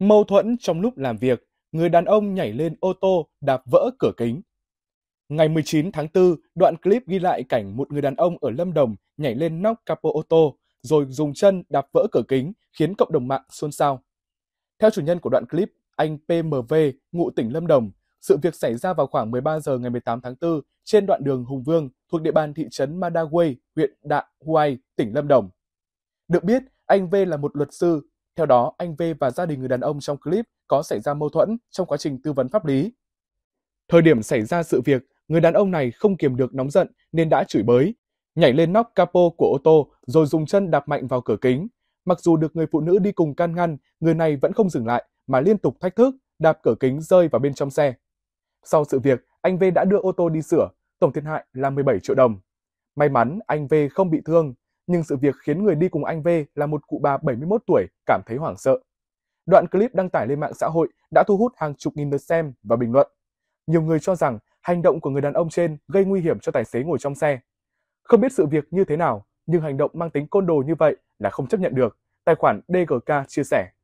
Mâu thuẫn trong lúc làm việc, người đàn ông nhảy lên ô tô đạp vỡ cửa kính. Ngày 19 tháng 4, đoạn clip ghi lại cảnh một người đàn ông ở Lâm Đồng nhảy lên nóc capo ô tô rồi dùng chân đạp vỡ cửa kính khiến cộng đồng mạng xôn xao. Theo chủ nhân của đoạn clip, anh PMV, ngụ tỉnh Lâm Đồng, sự việc xảy ra vào khoảng 13 giờ ngày 18 tháng 4 trên đoạn đường Hùng Vương thuộc địa bàn thị trấn Madaway, huyện Đạ Huai, tỉnh Lâm Đồng. Được biết, anh V là một luật sư theo đó, anh V và gia đình người đàn ông trong clip có xảy ra mâu thuẫn trong quá trình tư vấn pháp lý. Thời điểm xảy ra sự việc, người đàn ông này không kiềm được nóng giận nên đã chửi bới, nhảy lên nóc capo của ô tô rồi dùng chân đạp mạnh vào cửa kính. Mặc dù được người phụ nữ đi cùng can ngăn, người này vẫn không dừng lại mà liên tục thách thức, đạp cửa kính rơi vào bên trong xe. Sau sự việc, anh V đã đưa ô tô đi sửa, tổng thiệt hại là 17 triệu đồng. May mắn anh V không bị thương, nhưng sự việc khiến người đi cùng anh V là một cụ bà 71 tuổi cảm thấy hoảng sợ. Đoạn clip đăng tải lên mạng xã hội đã thu hút hàng chục nghìn lượt xem và bình luận. Nhiều người cho rằng hành động của người đàn ông trên gây nguy hiểm cho tài xế ngồi trong xe. Không biết sự việc như thế nào, nhưng hành động mang tính côn đồ như vậy là không chấp nhận được, tài khoản DGK chia sẻ.